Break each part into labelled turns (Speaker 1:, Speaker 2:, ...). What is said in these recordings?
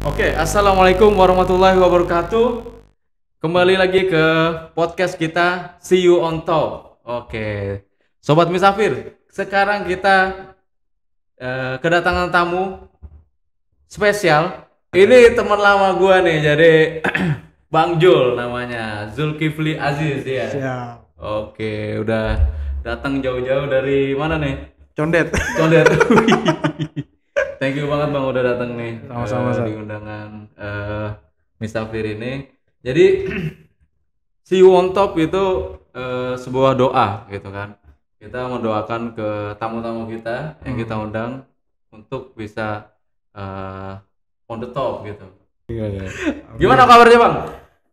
Speaker 1: Oke, okay, assalamualaikum warahmatullahi wabarakatuh. Kembali lagi ke podcast kita See You on Top. Oke, okay. sobat Misafir, sekarang kita uh, kedatangan tamu spesial. Ini teman lama gue nih, jadi Bang Jul namanya, Zulkifli Aziz ya. Oke, okay, udah datang jauh-jauh dari mana nih? Condet. Condet. Thank you banget Bang udah datang nih. Eh, Sama-sama uh, di undangan uh, eh, Mistafir ini. Jadi si on top itu uh, sebuah doa gitu kan. Kita mendoakan ke tamu-tamu kita yang kita hmm. undang untuk bisa uh, on the top gitu. Iya, iya. Gimana kabarnya Bang?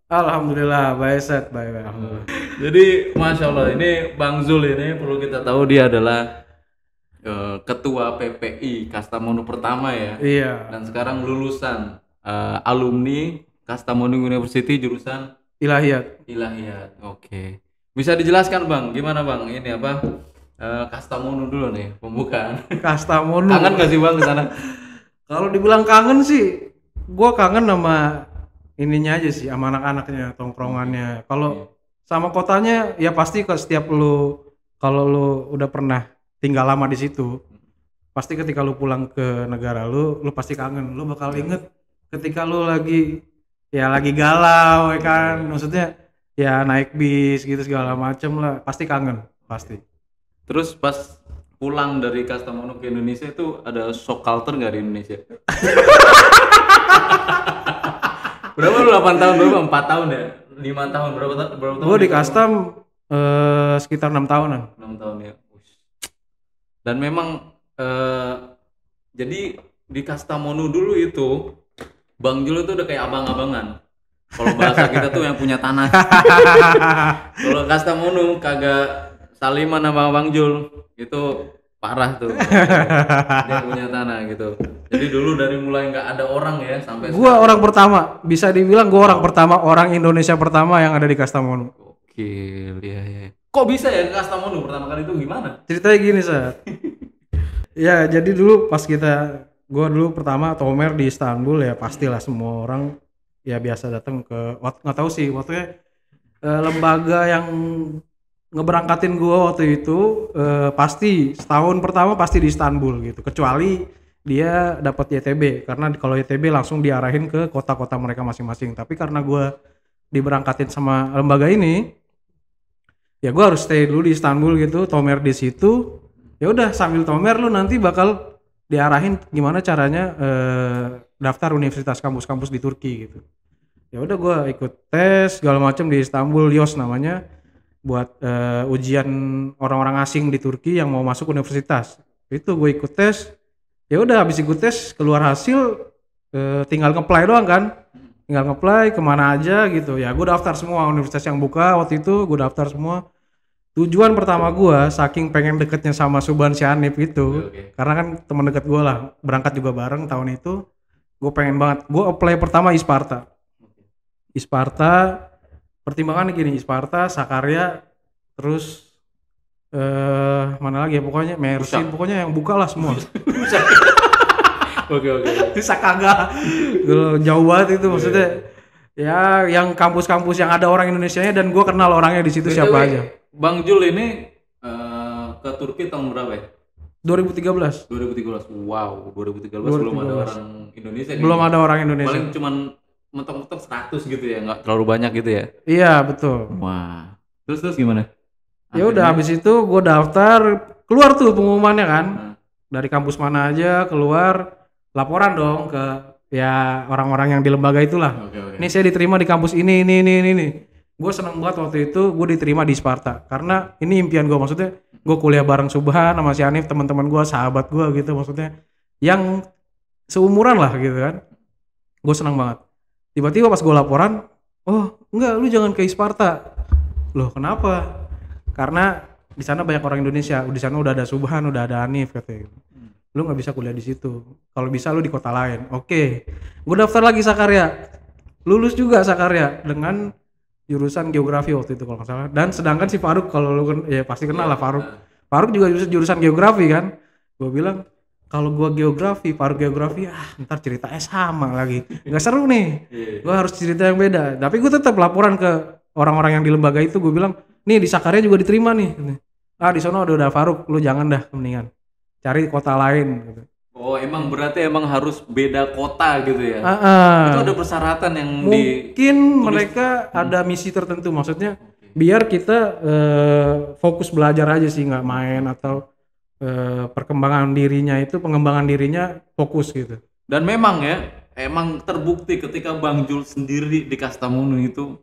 Speaker 2: Alhamdulillah, baik set, baik.
Speaker 1: Jadi, masya Allah, ini Bang Zul ini perlu kita tahu dia adalah ke ketua PPI Kastamonu pertama ya. Iya. Dan sekarang lulusan uh, alumni Kastamonu University jurusan
Speaker 2: Ilahiyat.
Speaker 1: Ilahiyat. Oke. Okay. Bisa dijelaskan Bang, gimana Bang ini apa uh, Kastamonu dulu nih pembukaan.
Speaker 2: Kastamonu. kangen gak sih Bang ke sana? Kalau dibilang kangen sih, gue kangen sama ininya aja sih sama anak-anaknya, tongkrongannya. Kalau sama kotanya ya pasti ke setiap lu kalau lu udah pernah tinggal lama di situ pasti ketika lu pulang ke negara lu lu pasti kangen lu bakal iya. inget ketika lu lagi ya lagi galau ya kan iya. maksudnya ya naik bis gitu segala macem lah pasti kangen
Speaker 1: pasti iya. terus pas pulang dari Kastamonu ke Indonesia itu ada shock culture nggak di Indonesia berapa lu 8 tahun berapa 4 tahun ya 5 tahun berapa, berapa tahun gua di Kastam
Speaker 2: eh, sekitar enam tahunan
Speaker 1: Enam tahun ya dan memang eh, jadi di Kastamonu dulu itu Bang Jul itu udah kayak abang-abangan kalau bahasa kita tuh yang punya tanah kalau Kastamonu kagak saliman sama Bang Jul itu parah tuh dia punya tanah gitu jadi dulu dari mulai nggak ada orang ya sampai gua sekarang. orang
Speaker 2: pertama bisa dibilang gua orang pertama orang Indonesia pertama yang ada di Kastamonu
Speaker 1: oke ya ya kok bisa ya ke Kastamonu pertama kali itu gimana
Speaker 2: ceritanya gini saat ya jadi dulu pas kita gua dulu pertama Tomer di Istanbul ya pastilah semua orang ya biasa datang ke nggak tahu sih waktunya eh, lembaga yang ngeberangkatin gua waktu itu eh, pasti setahun pertama pasti di Istanbul gitu kecuali dia dapat YTB karena kalau YTB langsung diarahin ke kota-kota mereka masing-masing tapi karena gua diberangkatin sama lembaga ini ya gue harus stay dulu di Istanbul gitu Tomer di situ ya udah sambil Tomer lu nanti bakal diarahin gimana caranya eh, daftar universitas kampus-kampus di Turki gitu ya udah gue ikut tes segala macam di Istanbul Yos namanya buat eh, ujian orang-orang asing di Turki yang mau masuk universitas itu gue ikut tes ya udah habis ikut tes keluar hasil eh, tinggal ngeplay doang kan tinggal ngeplay kemana aja gitu ya gue daftar semua universitas yang buka waktu itu gue daftar semua tujuan pertama gue saking pengen deketnya sama Subhan Syanif itu okay. karena kan teman deket gue lah berangkat juga bareng tahun itu gue pengen banget gue apply pertama Isparta Isparta pertimbangan gini Isparta Sakarya terus eh uh, mana lagi ya pokoknya Mersin pokoknya yang buka lah semua Oke oke. Sakaga. Jauh banget itu maksudnya. Iya, iya. Ya, yang kampus-kampus yang ada orang Indonesia-nya dan gue kenal orangnya di situ siapa aja.
Speaker 1: Bang Jul ini uh, ke Turki tahun berapa ya? 2013. 2013. Wow, 2013, 2013. belum ada orang Indonesia. Belum ada orang Indonesia. Paling cuman mentok-mentok 100 gitu ya, nggak terlalu banyak gitu ya. Iya, betul. Wah. Terus terus gimana? Ya udah habis itu
Speaker 2: gue daftar, keluar tuh pengumumannya kan. Hmm. Dari kampus mana aja keluar laporan dong ke ya orang-orang yang di lembaga itulah. Okay, okay. saya diterima di kampus ini ini ini ini. ini. Gue seneng banget waktu itu gue diterima di Sparta karena ini impian gue maksudnya gue kuliah bareng Subhan sama si Anif teman-teman gue sahabat gue gitu maksudnya yang seumuran lah gitu kan. Gue seneng banget. Tiba-tiba pas gue laporan, oh enggak lu jangan ke Sparta. Loh kenapa? Karena di sana banyak orang Indonesia, di sana udah ada Subhan, udah ada Anif katanya. Gitu lu nggak bisa kuliah di situ kalau bisa lu di kota lain oke okay. gue daftar lagi Sakarya lulus juga Sakarya dengan jurusan geografi waktu itu kalau nggak salah dan sedangkan si Faruk kalau lu kan ya pasti kenal lah iya, Faruk iya. Faruk juga jurusan, jurusan geografi kan gue bilang kalau gua geografi, Faruk geografi, ah ntar ceritanya sama lagi, nggak seru nih. Iya, gue harus cerita yang beda. Tapi gue tetap laporan ke orang-orang yang di lembaga itu, gue bilang, nih di Sakarya juga diterima nih. Ah di sana udah ada Faruk, lu jangan dah mendingan cari kota lain gitu.
Speaker 1: Oh emang berarti emang harus beda kota gitu ya? Uh, uh, itu ada persyaratan yang mungkin di... mereka hmm. ada misi tertentu maksudnya
Speaker 2: okay. biar kita uh, fokus belajar aja sih nggak main atau uh, perkembangan dirinya itu pengembangan dirinya fokus gitu.
Speaker 1: Dan memang ya emang terbukti ketika Bang Jul sendiri di Kastamonu itu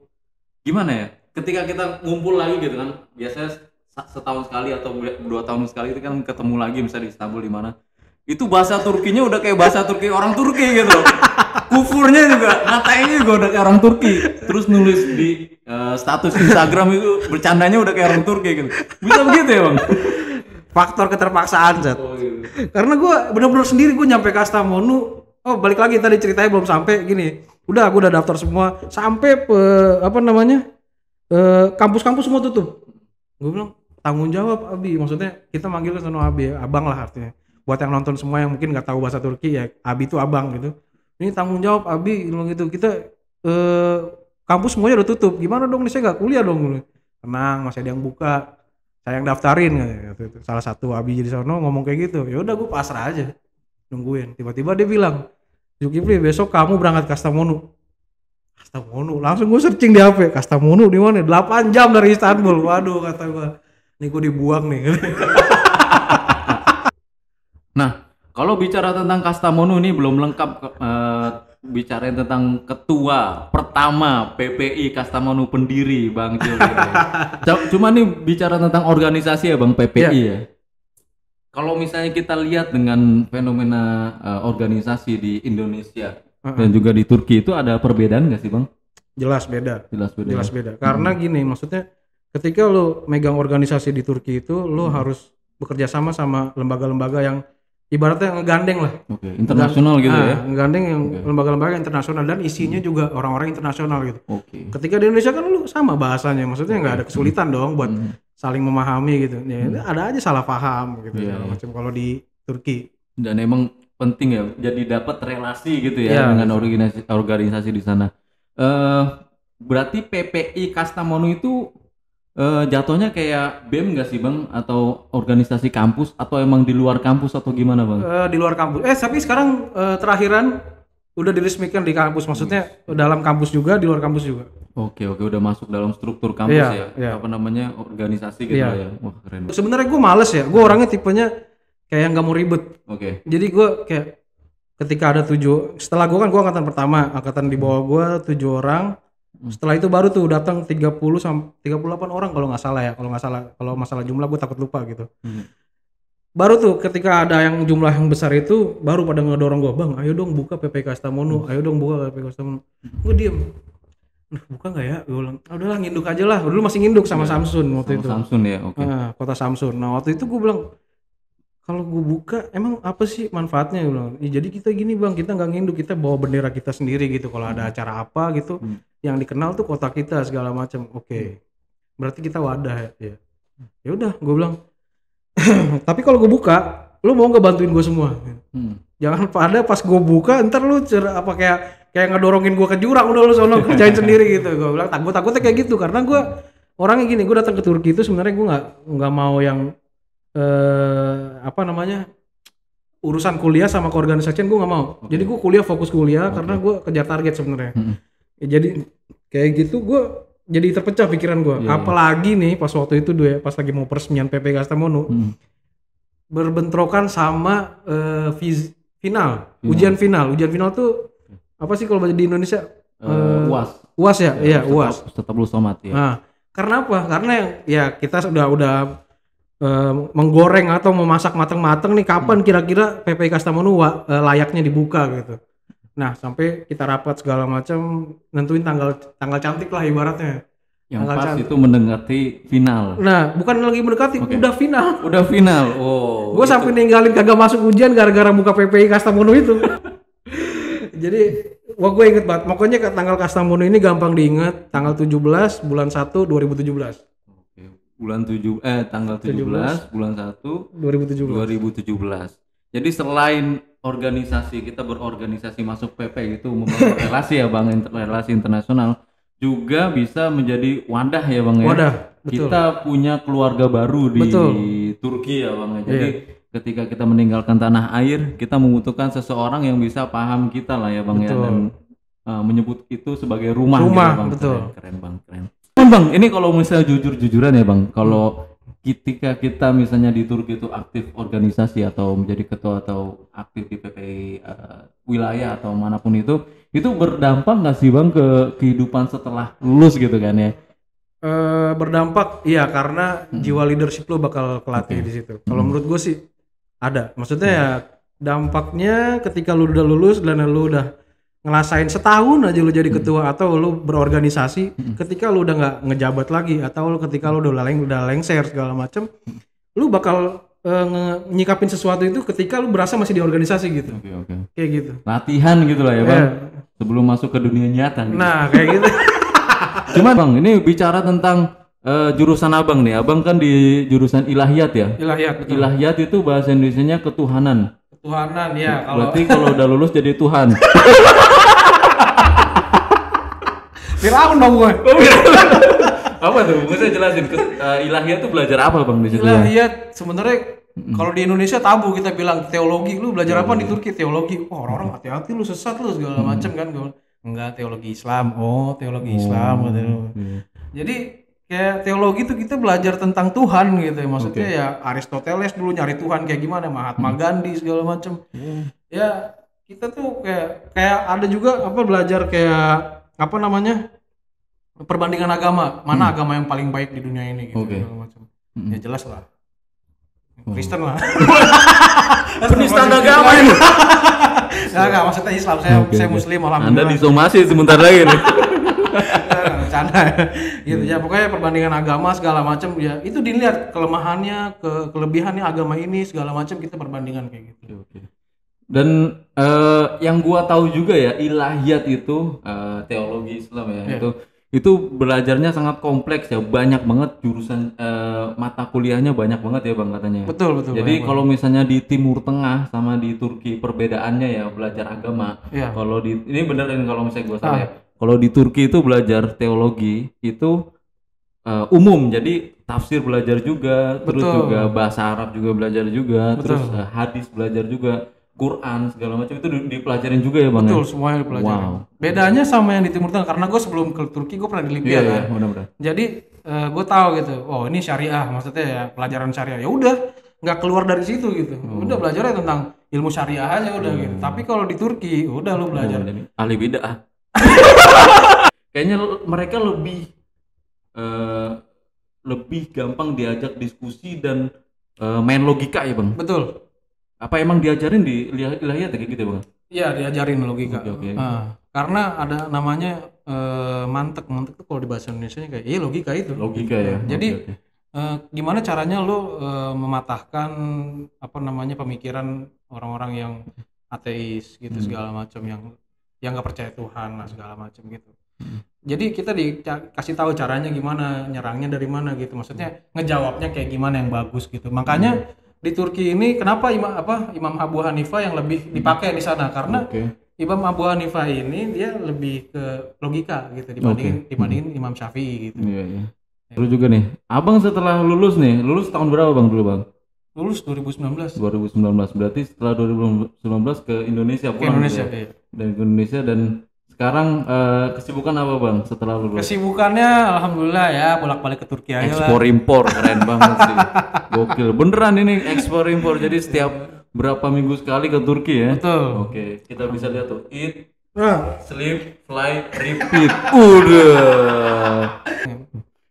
Speaker 1: gimana ya? Ketika kita ngumpul lagi gitu kan biasanya setahun sekali atau dua tahun sekali itu kan ketemu lagi misalnya di Istanbul di mana itu bahasa Turkinya udah kayak bahasa Turki orang Turki gitu kufurnya juga katanya juga udah kayak orang Turki terus nulis di uh, status Instagram itu bercandanya udah kayak orang Turki gitu bisa begitu ya bang faktor keterpaksaan Zat oh, gitu. karena gue bener-bener sendiri gue nyampe ke
Speaker 2: Astamonu oh balik lagi tadi ceritanya belum sampai gini udah aku udah daftar semua sampai uh, apa namanya eh, kampus-kampus uh, semua tutup gue bilang tanggung jawab Abi maksudnya kita manggil Sono Abi abang lah artinya buat yang nonton semua yang mungkin nggak tahu bahasa Turki ya Abi itu abang gitu ini tanggung jawab Abi gitu kita eh, kampus semuanya udah tutup gimana dong nih saya nggak kuliah dong gitu. tenang masih ada yang buka saya yang daftarin gitu. salah satu Abi jadi Sono ngomong kayak gitu ya udah gue pasrah aja nungguin tiba-tiba dia bilang Zulkifli besok kamu berangkat ke Kastamonu Kastamonu langsung gue searching di HP Kastamonu di mana 8 jam dari Istanbul waduh kata gue ini gue dibuang nih.
Speaker 1: nah, kalau bicara tentang Kastamonu ini belum lengkap uh, eh, bicara tentang ketua pertama PPI Kastamonu pendiri Bang Juli. Cuma nih bicara tentang organisasi ya Bang PPI yeah. ya. Kalau misalnya kita lihat dengan fenomena uh, organisasi di Indonesia uh -uh. dan juga di Turki itu ada perbedaan nggak sih Bang? Jelas
Speaker 2: beda. Jelas beda. Jelas ya? beda. Karena hmm. gini maksudnya ketika lo megang organisasi di Turki itu lo hmm. harus bekerja sama sama lembaga-lembaga yang ibaratnya ngegandeng lah.
Speaker 1: okay. internasional gitu nah, ya.
Speaker 2: Ngegandeng yang okay. lembaga-lembaga internasional dan isinya hmm. juga orang-orang internasional gitu. Oke. Okay. Ketika di Indonesia kan lo sama bahasanya, maksudnya nggak okay. ada kesulitan hmm. dong buat hmm. saling memahami gitu. Ya,
Speaker 1: hmm. ada aja salah paham gitu yeah, ya, iya. macam kalau di Turki. Dan emang penting ya jadi dapat relasi gitu ya yeah, dengan organisasi organisasi di sana. Uh, berarti PPI Kastamonu itu Uh, jatuhnya kayak BEM gak sih bang? Atau organisasi kampus? Atau emang di luar kampus atau gimana bang? Uh, di luar kampus. Eh tapi sekarang
Speaker 2: uh, terakhiran udah diresmikan di kampus. Maksudnya
Speaker 1: yes. dalam kampus juga, di luar kampus juga. Oke oke udah masuk dalam struktur kampus yeah, ya. Yeah. Apa namanya organisasi gitu yeah. Iya. ya. Wah keren. Sebenarnya gue males ya. Gue orangnya tipenya kayak nggak mau ribet. Oke. Okay. Jadi gue kayak
Speaker 2: ketika ada tujuh. Setelah gue kan gue angkatan pertama, angkatan di bawah gue tujuh orang setelah itu baru tuh datang 30 sampai 38 orang kalau nggak salah ya, kalau nggak salah kalau masalah jumlah gue takut lupa gitu. Hmm. Baru tuh ketika ada yang jumlah yang besar itu baru pada ngedorong gue, "Bang, ayo dong buka PPK stamono, hmm. ayo dong buka PPK stamono, Hmm. Gue diem. Nah, buka nggak ya? Gue bilang, ah, udahlah nginduk aja lah. Dulu masih nginduk sama ya, Samsung waktu sama itu. Samsung ya, oke. Okay. Nah, kota samsung, Nah waktu itu gue bilang, kalau gue buka emang apa sih manfaatnya? Gue bilang, ya, jadi kita gini bang, kita nggak nginduk, kita bawa bendera kita sendiri gitu. Kalau hmm. ada acara apa gitu, hmm yang dikenal tuh kota kita segala macam oke okay. hmm. berarti kita wadah ya iya. ya udah gue bilang tapi kalau gue buka lu mau nggak bantuin gue semua hmm. jangan pada pas gue buka ntar lu cer apa kayak kayak ngedorongin gue ke jurang udah lu sono kerjain sendiri gitu gue bilang takut takutnya kayak gitu karena gue orangnya gini gue datang ke Turki itu sebenarnya gue nggak nggak mau yang eh, apa namanya urusan kuliah sama keorganisasian gue nggak mau okay. jadi gue kuliah fokus kuliah okay. karena gue kejar target sebenarnya hmm ya jadi kayak gitu gue jadi terpecah pikiran gue yeah. Iya. apalagi nih pas waktu itu ya, pas lagi mau peresmian PP Kastamonu hmm. berbentrokan sama uh, eh, viz, final, hmm. ujian final ujian final tuh apa sih kalau di Indonesia uh, uh, uas
Speaker 1: uas ya, ya iya yeah, uas tetap lu somat ya nah,
Speaker 2: karena apa karena ya kita sudah udah menggoreng atau memasak mateng mateng nih kapan hmm. kira-kira hmm. PP Kastamonu layaknya dibuka gitu. Nah, sampai kita rapat segala macam, nentuin tanggal tanggal cantik lah ibaratnya.
Speaker 1: Yang tanggal pas cantik. itu mendekati final.
Speaker 2: Nah, bukan lagi mendekati, okay. udah final.
Speaker 1: Udah final. Oh.
Speaker 2: Gue gitu. sampai ninggalin kagak masuk ujian gara-gara buka PPI menu itu. Jadi, wah gue inget banget. Pokoknya ke tanggal menu ini gampang diingat, tanggal 17 bulan 1 2017
Speaker 1: bulan 7 eh tanggal 17, 17 bulan 1 2017. 2017. Jadi selain organisasi kita berorganisasi masuk PP gitu membangun relasi ya bang inter relasi internasional juga bisa menjadi wadah ya bang ya wadah betul. kita punya keluarga baru di betul. Turki ya bang ya jadi yeah. ketika kita meninggalkan tanah air kita membutuhkan seseorang yang bisa paham kita lah ya bang betul. ya dan uh, menyebut itu sebagai rumah rumah gitu, bang. betul keren, keren bang keren Bang, ini kalau misalnya jujur-jujuran ya Bang, kalau ketika kita misalnya di Turki itu aktif organisasi atau menjadi ketua atau aktif di PPI uh, eh, wilayah atau manapun itu itu berdampak nggak sih bang ke kehidupan setelah lulus gitu kan ya
Speaker 2: E, berdampak iya karena hmm. jiwa leadership lo bakal kelatih okay. di situ kalau hmm. menurut gue sih ada maksudnya ya, hmm. ya dampaknya ketika lu udah lulus dan lu udah ngelasain setahun aja lu jadi hmm. ketua hmm. atau lu berorganisasi hmm. ketika lu udah nggak ngejabat lagi atau lu ketika lu udah leng udah lengser segala macem hmm. lu bakal uh, nyikapin sesuatu itu ketika lu berasa masih di organisasi gitu okay, okay. kayak gitu
Speaker 1: latihan gitu lah ya yeah. bang iya. sebelum masuk ke dunia nyata gitu. nah kayak gitu cuman bang ini bicara tentang uh, jurusan abang nih abang kan di jurusan ilahiyat ya ilahiyat betul. ilahiyat itu bahasa Indonesia nya ketuhanan
Speaker 2: Tuhanan ya kalau Berarti kalau
Speaker 1: udah lulus jadi Tuhan.
Speaker 2: Firaun dong
Speaker 1: gue. Oh, iya. apa tuh? Gue saya jelasin ke uh, eh, ilahiyat tuh belajar apa Bang di situ? Ya? Ilahiyat sebenarnya kalau di Indonesia tabu kita bilang teologi lu belajar apa di Turki teologi.
Speaker 2: Oh, orang-orang hati-hati lu sesat lu segala macam kan. Enggak teologi Islam. Oh, teologi oh. Islam gitu. Jadi kayak teologi tuh kita belajar tentang Tuhan gitu ya maksudnya okay. ya Aristoteles dulu nyari Tuhan kayak gimana Mahatma hmm. Gandhi segala macam yeah. Hmm. ya kita tuh kayak kayak ada juga apa belajar kayak apa namanya perbandingan agama mana hmm. agama yang paling baik di dunia ini gitu okay. segala macam hmm. ya jelas lah oh. Kristen lah
Speaker 1: penistaan agama ini nggak nggak maksudnya Islam saya okay. saya Muslim alhamdulillah Anda disomasi sebentar lagi nih
Speaker 2: bercanda gitu ya hmm. pokoknya perbandingan agama segala macam ya itu dilihat kelemahannya ke kelebihannya agama ini segala macam kita perbandingan kayak
Speaker 1: gitu okay. dan uh, yang gua tahu juga ya ilahiyat itu uh, teologi Islam ya yeah. itu itu belajarnya sangat kompleks ya banyak banget jurusan uh, mata kuliahnya banyak banget ya bang katanya betul betul jadi kalau misalnya di Timur Tengah sama di Turki perbedaannya ya belajar agama yeah. kalau di ini bener ini kalau misalnya gua salah ya. ah. ya kalau di Turki itu belajar teologi itu uh, umum, jadi tafsir belajar juga, Betul. terus juga bahasa Arab juga belajar juga, Betul. terus uh, hadis belajar juga, Quran segala macam itu dipelajarin juga ya bang? Ya? Betul, semuanya dipelajarin. Wow. Bedanya sama yang di Timur Tengah karena gue sebelum ke Turki gue
Speaker 2: pernah di Libya yeah, iya, kan. Yeah, mudah Jadi uh, eh, gue tahu gitu, oh ini syariah maksudnya ya pelajaran syariah. Ya udah, nggak keluar dari situ gitu. Udah oh. Udah belajarnya tentang ilmu syariah aja udah yeah. gitu. Iya, Tapi iya.
Speaker 1: kalau di Turki udah lu belajar. Hmm, ahli bid'ah. kayaknya mereka lebih uh, lebih gampang diajak diskusi dan uh, main logika ya bang betul apa emang diajarin di ilahiyat ya, kayak gitu ya, bang
Speaker 2: iya diajarin
Speaker 1: logika okay, okay. Uh,
Speaker 2: karena ada namanya uh, mantek mantek tuh kalau di bahasa Indonesia kayak iya logika itu logika ya jadi okay, okay. Uh, gimana caranya lo uh, mematahkan apa namanya pemikiran orang-orang yang ateis gitu hmm. segala macam yang yang nggak percaya Tuhan lah segala macam gitu hmm. jadi kita dikasih tahu caranya gimana nyerangnya dari mana gitu maksudnya ngejawabnya kayak gimana yang bagus gitu makanya hmm. di Turki ini kenapa imam apa Imam Abu Hanifah yang lebih hmm. dipakai di sana karena okay. Imam Abu Hanifah ini dia lebih ke logika gitu dibanding okay. dibandingin hmm. Imam Syafi'i gitu.
Speaker 1: Iya, iya. Ya. Terus juga nih, Abang setelah lulus nih, lulus tahun berapa Bang dulu Bang? lulus 2019 2019 berarti setelah 2019 ke Indonesia ke Indonesia ya? dan ke Indonesia dan sekarang uh, kesibukan apa bang setelah lulus kesibukannya alhamdulillah ya bolak balik ke Turki aja ekspor lah. impor keren banget sih gokil beneran ini ekspor impor jadi setiap berapa minggu sekali ke Turki ya betul oke kita bisa lihat tuh eat nah. sleep fly repeat udah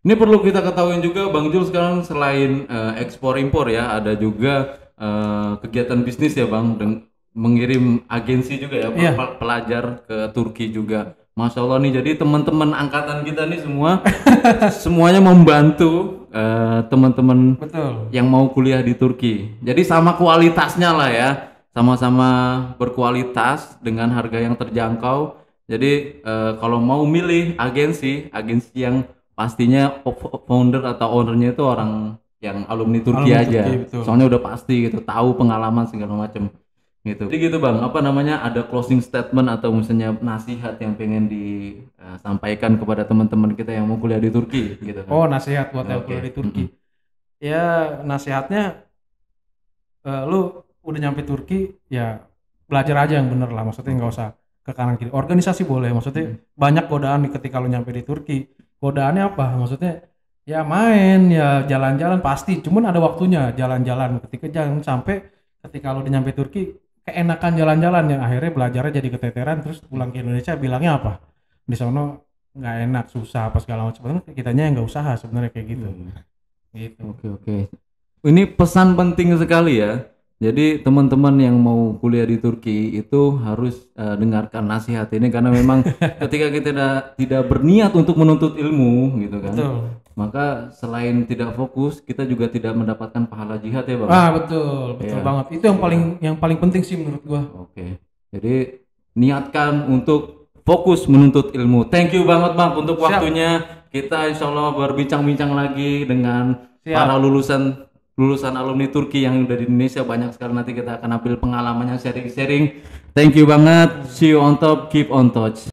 Speaker 1: ini perlu kita ketahui juga Bang Jul sekarang selain uh, ekspor impor ya, ada juga uh, kegiatan bisnis ya Bang dan mengirim agensi juga ya yeah. Iya. pelajar ke Turki juga. Masya Allah nih, jadi teman-teman angkatan kita nih semua semuanya membantu teman eh, teman-teman yang mau kuliah di Turki. Jadi sama kualitasnya lah ya, sama-sama berkualitas dengan harga yang terjangkau. Jadi uh, kalau mau milih agensi, agensi yang pastinya founder atau ownernya itu orang yang alumni Turki alumni aja. Turki, Soalnya udah pasti gitu, tahu pengalaman segala macam gitu. Jadi gitu Bang, apa namanya ada closing statement atau misalnya nasihat yang pengen disampaikan eh, kepada teman-teman kita yang mau kuliah di Turki gitu kan. Oh, nasihat buat okay. yang kuliah di Turki. Mm -hmm.
Speaker 2: Ya, nasihatnya uh, lu udah nyampe Turki ya belajar aja yang bener lah maksudnya nggak usah ke kanan kiri organisasi boleh maksudnya hmm. banyak godaan ketika lo nyampe di Turki godaannya apa maksudnya ya main ya jalan-jalan pasti cuman ada waktunya jalan-jalan ketika jangan sampai ketika lo udah nyampe Turki keenakan jalan-jalan yang akhirnya belajarnya jadi keteteran terus pulang ke Indonesia bilangnya apa di sana nggak enak susah apa segala macam Kita kitanya yang nggak usaha sebenarnya kayak gitu hmm.
Speaker 1: gitu oke oke ini pesan penting sekali ya jadi teman-teman yang mau kuliah di Turki itu harus uh, dengarkan nasihat ini karena memang ketika kita tidak tidak berniat untuk menuntut ilmu gitu kan. Betul. Maka selain tidak fokus, kita juga tidak mendapatkan pahala jihad ya, Bang. Ah, betul, betul ya. banget. Itu yang iya. paling
Speaker 2: yang paling penting sih menurut gua.
Speaker 1: Oke. Jadi niatkan untuk fokus menuntut ilmu. Thank you banget, Bang, untuk Siap. waktunya. Kita insya Allah berbincang-bincang lagi dengan Siap. para lulusan lulusan alumni Turki yang udah di Indonesia banyak sekali nanti kita akan ambil pengalamannya sharing-sharing. Thank you banget. See you on top, keep on touch.